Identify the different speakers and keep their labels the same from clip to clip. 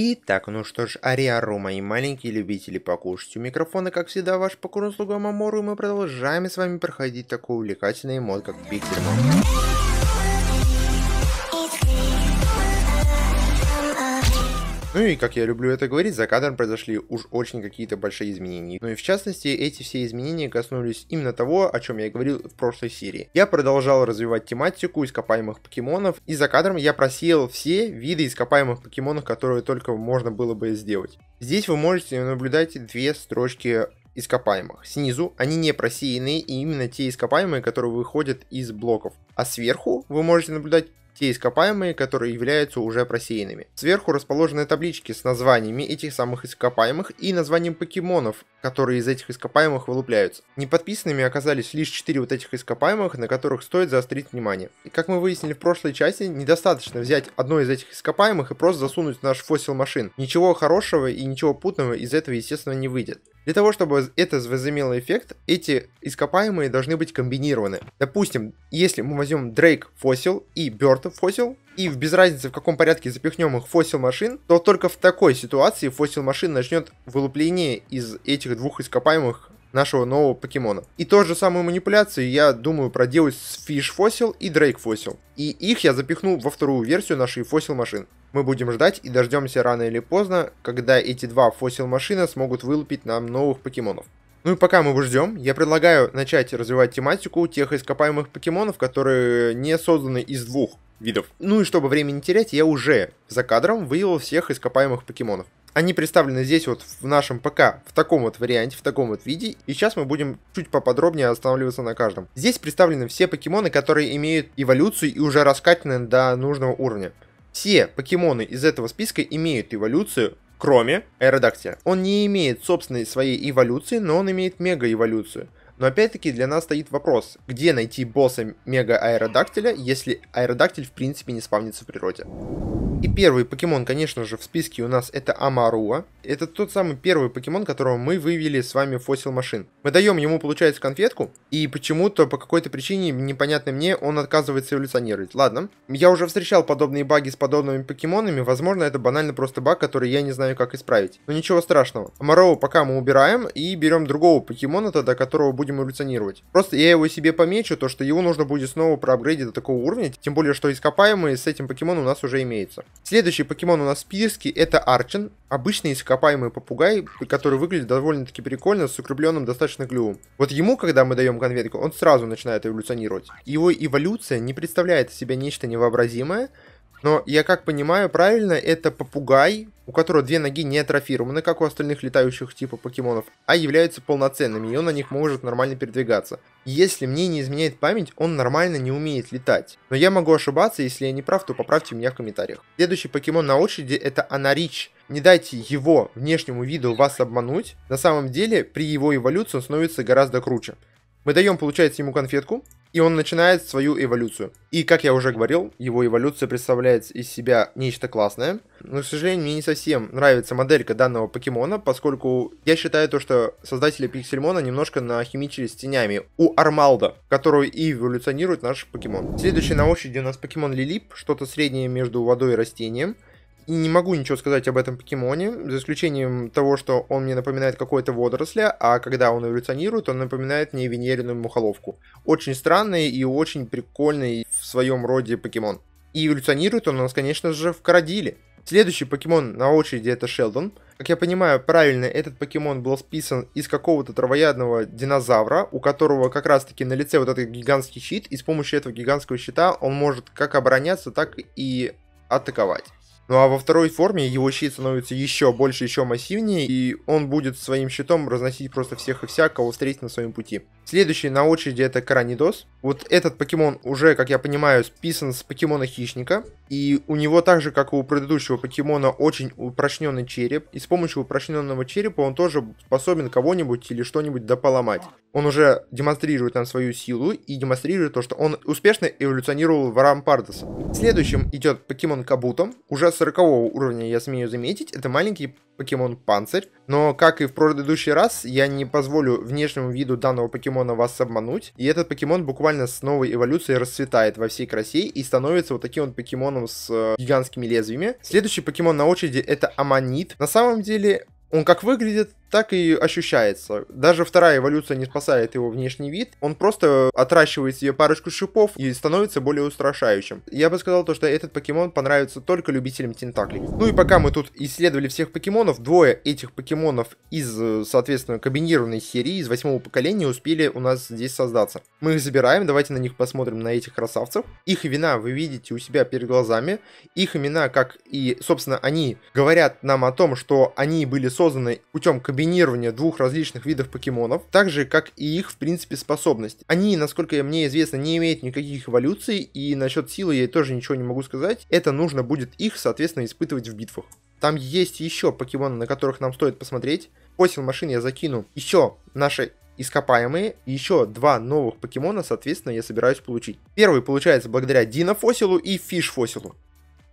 Speaker 1: Итак, ну что ж, Ариару, мои маленькие любители покушать. У микрофона, как всегда, ваш покорный слуга Мамору, и мы продолжаем с вами проходить такой увлекательный мод, как Пиксельмон. Ну и, как я люблю это говорить, за кадром произошли уж очень какие-то большие изменения. Ну и в частности, эти все изменения коснулись именно того, о чем я и говорил в прошлой серии. Я продолжал развивать тематику ископаемых покемонов, и за кадром я просеял все виды ископаемых покемонов, которые только можно было бы сделать. Здесь вы можете наблюдать две строчки ископаемых. Снизу они не просеянные, и именно те ископаемые, которые выходят из блоков. А сверху вы можете наблюдать те ископаемые, которые являются уже просеянными. Сверху расположены таблички с названиями этих самых ископаемых и названием покемонов, которые из этих ископаемых вылупляются. Неподписанными оказались лишь 4 вот этих ископаемых, на которых стоит заострить внимание. И как мы выяснили в прошлой части, недостаточно взять одно из этих ископаемых и просто засунуть в наш фосил машин. Ничего хорошего и ничего путного из этого, естественно, не выйдет. Для того, чтобы это возымело эффект, эти ископаемые должны быть комбинированы. Допустим, если мы возьмем Дрейк фосил и Берта фосил, и в без разницы в каком порядке запихнем их фосил машин, то только в такой ситуации фосил машин начнет вылупление из этих двух ископаемых нашего нового покемона. И ту же самую манипуляцию я думаю проделать с Fish Fossil и Drake Fossil. И их я запихну во вторую версию нашей фосил машин. Мы будем ждать и дождемся рано или поздно, когда эти два фосил-машина смогут вылупить нам новых покемонов. Ну и пока мы ждем, я предлагаю начать развивать тематику тех ископаемых покемонов, которые не созданы из двух видов. Ну и чтобы времени не терять, я уже за кадром вывел всех ископаемых покемонов. Они представлены здесь вот в нашем ПК в таком вот варианте, в таком вот виде. И сейчас мы будем чуть поподробнее останавливаться на каждом. Здесь представлены все покемоны, которые имеют эволюцию и уже раскатаны до нужного уровня. Все покемоны из этого списка имеют эволюцию, кроме Аэродактиля. Он не имеет собственной своей эволюции, но он имеет мегаэволюцию. Но опять-таки для нас стоит вопрос, где найти босса мега аэродактиля, если аэродактиль в принципе не спавнится в природе. И первый покемон, конечно же, в списке у нас это Амаруа. Это тот самый первый покемон, которого мы вывели с вами в Fossil Machine. Мы даем ему, получается, конфетку, и почему-то, по какой-то причине, непонятной мне, он отказывается эволюционировать. Ладно. Я уже встречал подобные баги с подобными покемонами, возможно, это банально просто баг, который я не знаю, как исправить. Но ничего страшного. Амаруа пока мы убираем и берем другого покемона, тогда которого будет будем эволюционировать. Просто я его себе помечу, то что его нужно будет снова проапгрейдить до такого уровня, тем более, что ископаемые с этим покемон у нас уже имеется. Следующий покемон у нас в списке это Арчин, обычный ископаемый попугай, который выглядит довольно-таки прикольно, с укрепленным достаточно клювом. Вот ему, когда мы даем конвертику, он сразу начинает эволюционировать. Его эволюция не представляет из себя нечто невообразимое, но я как понимаю правильно, это попугай, у которого две ноги не атрофированы, как у остальных летающих типа покемонов, а являются полноценными, и он на них может нормально передвигаться. Если мне не изменяет память, он нормально не умеет летать. Но я могу ошибаться, если я не прав, то поправьте меня в комментариях. Следующий покемон на очереди это Анарич. Не дайте его внешнему виду вас обмануть. На самом деле, при его эволюции он становится гораздо круче. Мы даем, получается, ему конфетку, и он начинает свою эволюцию. И, как я уже говорил, его эволюция представляет из себя нечто классное. Но, к сожалению, мне не совсем нравится моделька данного покемона, поскольку я считаю то, что создатели Пиксельмона немножко нахимичили с тенями у Армалда, которую и эволюционирует наш покемон. Следующий на очереди у нас покемон Лилип, что-то среднее между водой и растением и не могу ничего сказать об этом покемоне, за исключением того, что он мне напоминает какое-то водоросля, а когда он эволюционирует, он напоминает мне венериную мухоловку. Очень странный и очень прикольный в своем роде покемон. И эволюционирует он у нас, конечно же, в Карадиле. Следующий покемон на очереди это Шелдон. Как я понимаю, правильно, этот покемон был списан из какого-то травоядного динозавра, у которого как раз-таки на лице вот этот гигантский щит, и с помощью этого гигантского щита он может как обороняться, так и атаковать. Ну а во второй форме его щит становится еще больше, еще массивнее, и он будет своим щитом разносить просто всех и вся, кого встретит на своем пути. Следующий на очереди это Каранидос. Вот этот покемон уже, как я понимаю, списан с покемона Хищника. И у него так же, как и у предыдущего покемона, очень упрочненный череп. И с помощью упрочненного черепа он тоже способен кого-нибудь или что-нибудь дополомать. Он уже демонстрирует нам свою силу и демонстрирует то, что он успешно эволюционировал в Рампардос. Следующим идет покемон Кабутом. Уже 40 уровня, я смею заметить, это маленький покемон Панцирь. Но, как и в предыдущий раз, я не позволю внешнему виду данного покемона вас обмануть. И этот покемон буквально с новой эволюцией расцветает во всей красе и становится вот таким вот покемоном с э, гигантскими лезвиями. Следующий покемон на очереди это Аманит. На самом деле он как выглядит, так и ощущается. Даже вторая эволюция не спасает его внешний вид, он просто отращивает себе парочку шипов и становится более устрашающим. Я бы сказал то, что этот покемон понравится только любителям тентаклей. Ну и пока мы тут исследовали всех покемонов, двое этих покемонов из, соответственно, комбинированной серии, из восьмого поколения успели у нас здесь создаться. Мы их забираем, давайте на них посмотрим, на этих красавцев. Их вина вы видите у себя перед глазами, их имена, как и, собственно, они говорят нам о том, что они были созданы путем комбинированной комбинирование двух различных видов покемонов, так же, как и их, в принципе, способности. Они, насколько мне известно, не имеют никаких эволюций, и насчет силы я тоже ничего не могу сказать. Это нужно будет их, соответственно, испытывать в битвах. Там есть еще покемоны, на которых нам стоит посмотреть. После машин я закину еще наши ископаемые, еще два новых покемона, соответственно, я собираюсь получить. Первый получается благодаря Дина Фосилу и Фиш Фосилу.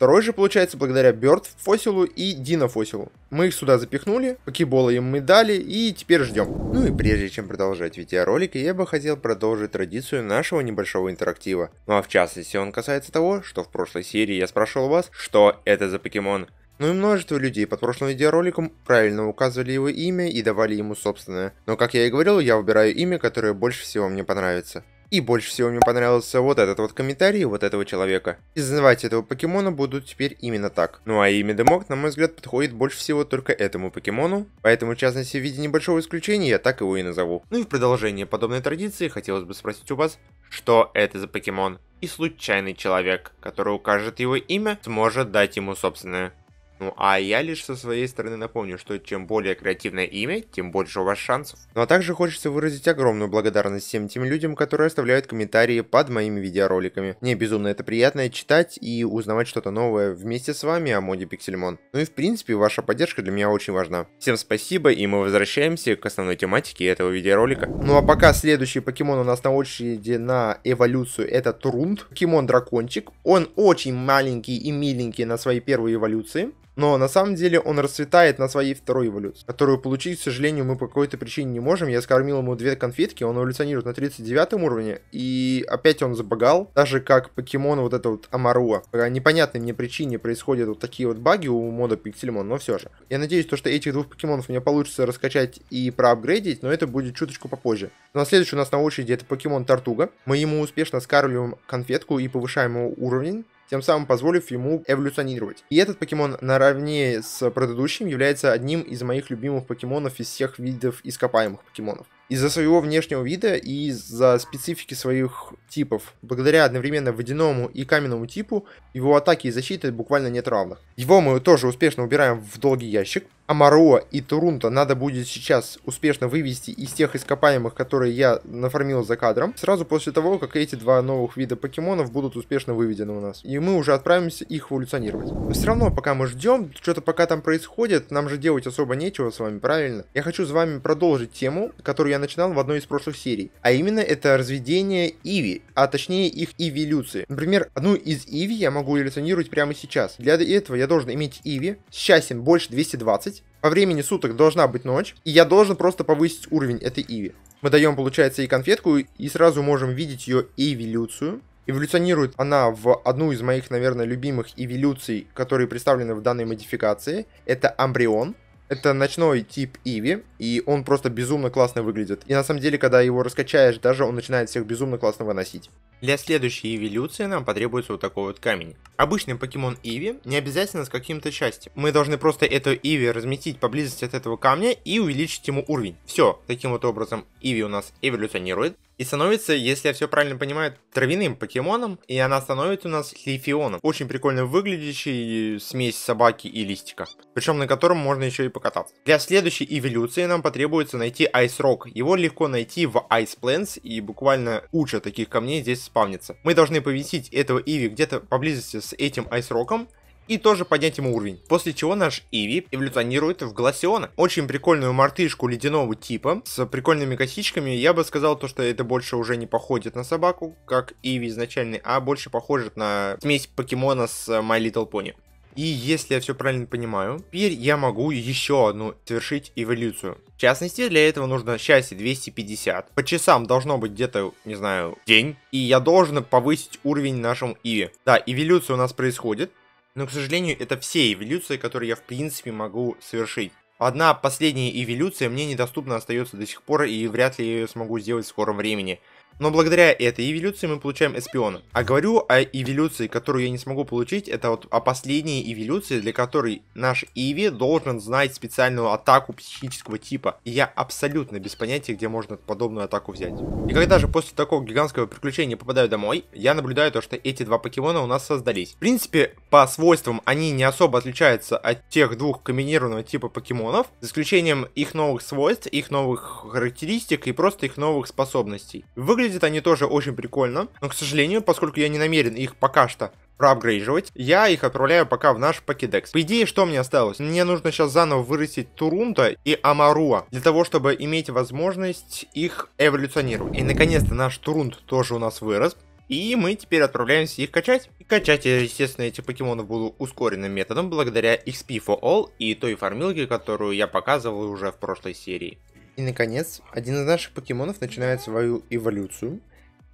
Speaker 1: Второй же получается благодаря Бёрд фосилу и Дина фосилу. Мы их сюда запихнули, покеболы им мы дали и теперь ждем. Ну и прежде чем продолжать видеоролик, я бы хотел продолжить традицию нашего небольшого интерактива. Ну а в частности он касается того, что в прошлой серии я спрашивал вас, что это за покемон. Ну и множество людей под прошлым видеороликом правильно указывали его имя и давали ему собственное. Но как я и говорил, я выбираю имя, которое больше всего мне понравится. И больше всего мне понравился вот этот вот комментарий вот этого человека. И звать этого покемона будут теперь именно так. Ну а имя Демок, на мой взгляд, подходит больше всего только этому покемону, поэтому в частности в виде небольшого исключения я так его и назову. Ну и в продолжение подобной традиции хотелось бы спросить у вас, что это за покемон? И случайный человек, который укажет его имя, сможет дать ему собственное. Ну, а я лишь со своей стороны напомню, что чем более креативное имя, тем больше у вас шансов. Ну а также хочется выразить огромную благодарность всем тем людям, которые оставляют комментарии под моими видеороликами. Мне безумно это приятно читать и узнавать что-то новое вместе с вами о моде Пиксельмон. Ну и в принципе, ваша поддержка для меня очень важна. Всем спасибо, и мы возвращаемся к основной тематике этого видеоролика. Ну а пока следующий покемон у нас на очереди на эволюцию, это Трунд. Покемон-дракончик. Он очень маленький и миленький на своей первой эволюции. Но на самом деле он расцветает на своей второй эволюции, которую получить, к сожалению, мы по какой-то причине не можем. Я скормил ему две конфетки, он эволюционирует на 39 уровне, и опять он забагал, даже как покемон вот это вот Амаруа. По непонятной мне причине происходят вот такие вот баги у мода Пиксельмон, но все же. Я надеюсь, то, что этих двух покемонов мне получится раскачать и проапгрейдить, но это будет чуточку попозже. Ну а следующий у нас на очереди это покемон Тартуга. Мы ему успешно скармливаем конфетку и повышаем его уровень тем самым позволив ему эволюционировать. И этот покемон наравне с предыдущим является одним из моих любимых покемонов из всех видов ископаемых покемонов из-за своего внешнего вида и из-за специфики своих типов. Благодаря одновременно водяному и каменному типу, его атаки и защиты буквально нет равных. Его мы тоже успешно убираем в долгий ящик. Амаруа и Турунта надо будет сейчас успешно вывести из тех ископаемых, которые я нафармил за кадром, сразу после того, как эти два новых вида покемонов будут успешно выведены у нас. И мы уже отправимся их эволюционировать. Но все равно, пока мы ждем, что-то пока там происходит, нам же делать особо нечего с вами, правильно? Я хочу с вами продолжить тему, которую я начинал в одной из прошлых серий. А именно это разведение Иви, а точнее их эволюции. Например, одну из Иви я могу эволюционировать прямо сейчас. Для этого я должен иметь Иви с счастьем больше 220, по времени суток должна быть ночь, и я должен просто повысить уровень этой Иви. Мы даем, получается, и конфетку, и сразу можем видеть ее эволюцию. Эволюционирует она в одну из моих, наверное, любимых эволюций, которые представлены в данной модификации. Это Амбрион. Это ночной тип Иви, и он просто безумно классно выглядит. И на самом деле, когда его раскачаешь, даже он начинает всех безумно классно выносить. Для следующей эволюции нам потребуется вот такой вот камень. Обычный покемон Иви не обязательно с каким-то части. Мы должны просто эту Иви разместить поблизости от этого камня и увеличить ему уровень. Все, таким вот образом Иви у нас эволюционирует и становится, если я все правильно понимаю, травяным покемоном, и она становится у нас лифионом. Очень прикольно выглядящий смесь собаки и листика, причем на котором можно еще и покататься. Для следующей эволюции нам потребуется найти Ice Rock. Его легко найти в Ice Plants, и буквально куча таких камней здесь спавнится. Мы должны повесить этого Иви где-то поблизости с этим Айсроком, и тоже поднять ему уровень. После чего наш Иви эволюционирует в Глассиона. Очень прикольную мартышку ледяного типа с прикольными косичками. Я бы сказал то, что это больше уже не походит на собаку, как Иви изначальный, а больше походит на смесь покемона с My Little Pony. И если я все правильно понимаю, теперь я могу еще одну совершить эволюцию. В частности, для этого нужно счастье 250. По часам должно быть где-то, не знаю, день. И я должен повысить уровень нашему Иви. Да, эволюция у нас происходит. Но, к сожалению, это все эволюции, которые я в принципе могу совершить. Одна последняя эволюция мне недоступна остается до сих пор, и вряд ли я ее смогу сделать в скором времени. Но благодаря этой эволюции мы получаем эспиона. А говорю о эволюции, которую я не смогу получить, это вот о последней эволюции, для которой наш Иви должен знать специальную атаку психического типа. И я абсолютно без понятия, где можно подобную атаку взять. И когда же после такого гигантского приключения попадаю домой, я наблюдаю то, что эти два покемона у нас создались. В принципе, по свойствам они не особо отличаются от тех двух комбинированного типа покемонов, за исключением их новых свойств, их новых характеристик и просто их новых способностей. Выглядит Выглядят они тоже очень прикольно, но, к сожалению, поскольку я не намерен их пока что проапгрейдживать, я их отправляю пока в наш покедекс. По идее, что мне осталось? Мне нужно сейчас заново вырастить Турунта и Амаруа, для того, чтобы иметь возможность их эволюционировать. И, наконец-то, наш Турунт тоже у нас вырос. И мы теперь отправляемся их качать. И качать я, естественно, эти покемонов буду ускоренным методом благодаря XP for All и той фармилке, которую я показывал уже в прошлой серии. И, наконец, один из наших покемонов начинает свою эволюцию.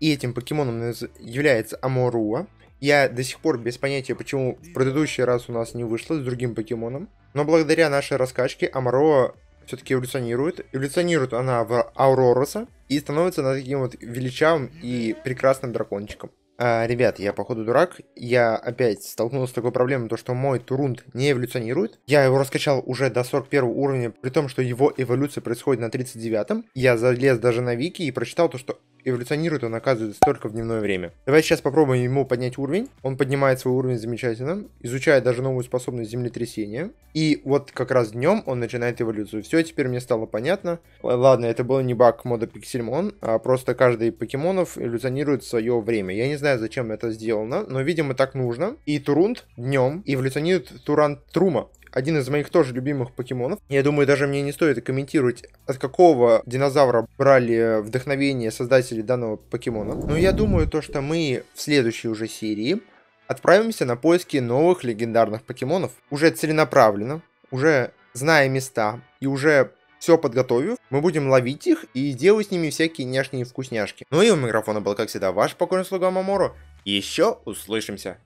Speaker 1: И этим покемоном является Аморуа. Я до сих пор без понятия, почему в предыдущий раз у нас не вышло с другим покемоном. Но благодаря нашей раскачке Амаруа все-таки эволюционирует. Эволюционирует она в Ауроруса и становится на таким вот величавым и прекрасным дракончиком. А, ребят, я походу дурак. Я опять столкнулся с такой проблемой, то что мой Турунд не эволюционирует. Я его раскачал уже до 41 уровня, при том, что его эволюция происходит на 39. -м. Я залез даже на вики и прочитал то, что эволюционирует он, оказывается, только в дневное время. Давай сейчас попробуем ему поднять уровень. Он поднимает свой уровень замечательно, изучает даже новую способность землетрясения. И вот как раз днем он начинает эволюцию. Все, теперь мне стало понятно. Ладно, это был не баг мода Пиксельмон, а просто каждый покемонов эволюционирует свое время. Я не знаю, зачем это сделано, но, видимо, так нужно. И Турунд днем эволюционирует Турант Трума один из моих тоже любимых покемонов. Я думаю, даже мне не стоит комментировать, от какого динозавра брали вдохновение создатели данного покемона. Но я думаю, то, что мы в следующей уже серии отправимся на поиски новых легендарных покемонов. Уже целенаправленно, уже зная места и уже все подготовив, мы будем ловить их и делать с ними всякие няшные вкусняшки. Ну и у микрофона был, как всегда, ваш покорный слуга Мамору. Еще услышимся!